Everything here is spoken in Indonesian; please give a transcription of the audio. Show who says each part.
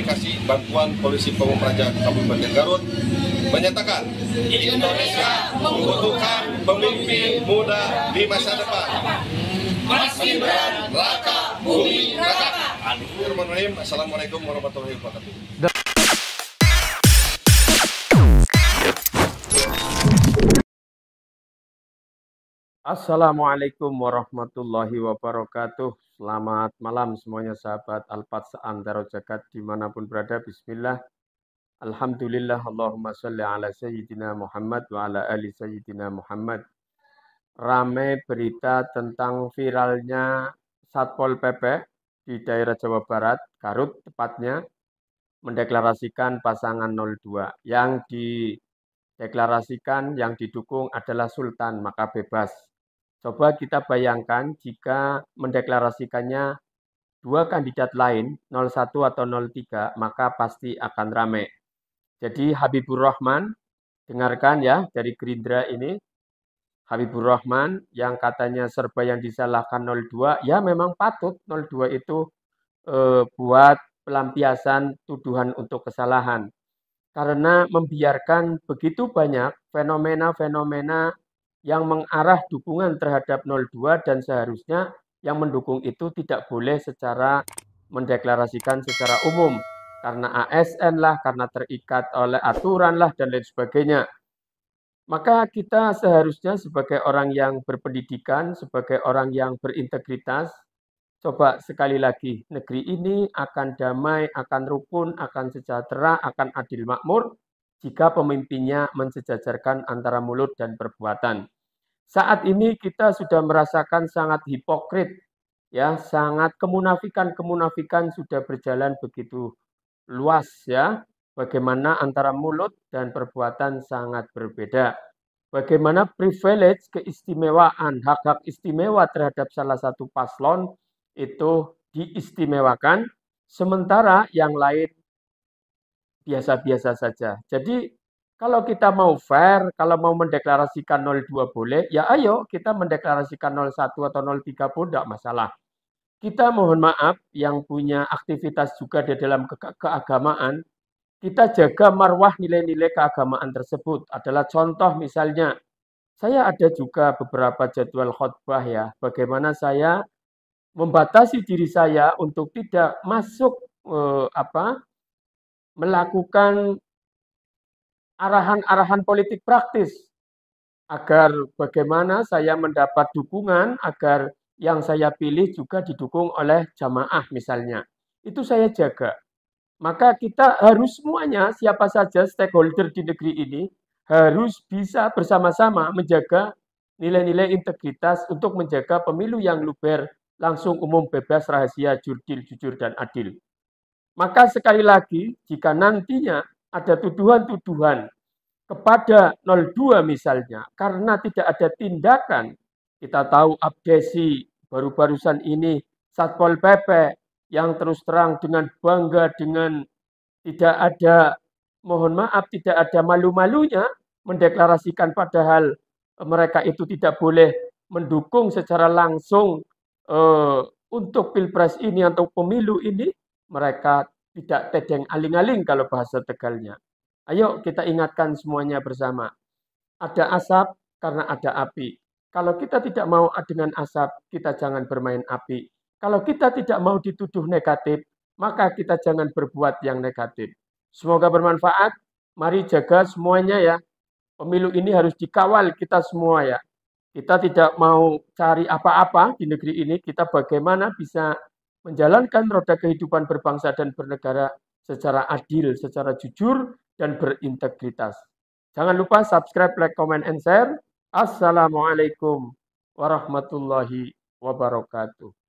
Speaker 1: Komunikasi Bantuan Polisi Pamung Raja Kabupaten Garut menyatakan Indonesia membutuhkan pemimpin muda di masa depan. Mas Gibran Raka Bumi Raka. Assalamualaikum warahmatullahi wabarakatuh. Assalamualaikum warahmatullahi wabarakatuh. Selamat malam semuanya sahabat Alfat seantero Jagat dimanapun berada. Bismillah. Alhamdulillah. Allahumma salli ala Sayyidina Muhammad wa ala ali Sayyidina Muhammad. Ramai berita tentang viralnya Satpol PP di daerah Jawa Barat, Garut tepatnya, mendeklarasikan pasangan 02 yang dideklarasikan yang didukung adalah Sultan maka bebas Coba kita bayangkan jika mendeklarasikannya dua kandidat lain 01 atau 03 maka pasti akan ramai. Jadi Habibur Rahman dengarkan ya dari Gerindra ini Habibur Rahman yang katanya serba yang disalahkan 02 ya memang patut 02 itu e, buat pelampiasan tuduhan untuk kesalahan karena membiarkan begitu banyak fenomena-fenomena yang mengarah dukungan terhadap 02 dan seharusnya yang mendukung itu tidak boleh secara mendeklarasikan secara umum karena ASN lah, karena terikat oleh aturan lah dan lain sebagainya. Maka kita seharusnya sebagai orang yang berpendidikan, sebagai orang yang berintegritas, coba sekali lagi negeri ini akan damai, akan rukun, akan sejahtera, akan adil makmur jika pemimpinnya mensejajarkan antara mulut dan perbuatan. Saat ini kita sudah merasakan sangat hipokrit, ya, sangat kemunafikan-kemunafikan sudah berjalan begitu luas ya. Bagaimana antara mulut dan perbuatan sangat berbeda. Bagaimana privilege keistimewaan, hak-hak istimewa terhadap salah satu paslon itu diistimewakan, sementara yang lain biasa-biasa saja. Jadi kalau kita mau fair, kalau mau mendeklarasikan 02 boleh, ya ayo kita mendeklarasikan 01 atau 03 pun tidak masalah. Kita mohon maaf yang punya aktivitas juga di dalam ke keagamaan, kita jaga marwah nilai-nilai keagamaan tersebut. Adalah contoh misalnya, saya ada juga beberapa jadwal khutbah ya, bagaimana saya membatasi diri saya untuk tidak masuk eh, apa melakukan arahan-arahan politik praktis agar bagaimana saya mendapat dukungan agar yang saya pilih juga didukung oleh jamaah misalnya. Itu saya jaga. Maka kita harus semuanya siapa saja stakeholder di negeri ini harus bisa bersama-sama menjaga nilai-nilai integritas untuk menjaga pemilu yang luber, langsung umum, bebas, rahasia, jurdil, jujur, dan adil. Maka sekali lagi, jika nantinya ada tuduhan-tuduhan kepada 02 misalnya, karena tidak ada tindakan, kita tahu abdesi baru-barusan ini Satpol PP yang terus terang dengan bangga dengan tidak ada mohon maaf tidak ada malu-malunya mendeklarasikan padahal eh, mereka itu tidak boleh mendukung secara langsung eh, untuk pilpres ini atau pemilu ini mereka tidak tedeng aling-aling kalau bahasa Tegalnya. Ayo kita ingatkan semuanya bersama. Ada asap karena ada api. Kalau kita tidak mau dengan asap, kita jangan bermain api. Kalau kita tidak mau dituduh negatif, maka kita jangan berbuat yang negatif. Semoga bermanfaat. Mari jaga semuanya ya. Pemilu ini harus dikawal kita semua ya. Kita tidak mau cari apa-apa di negeri ini. Kita bagaimana bisa menjalankan roda kehidupan berbangsa dan bernegara secara adil, secara jujur, dan berintegritas. Jangan lupa subscribe, like, comment, and share. Assalamualaikum warahmatullahi wabarakatuh.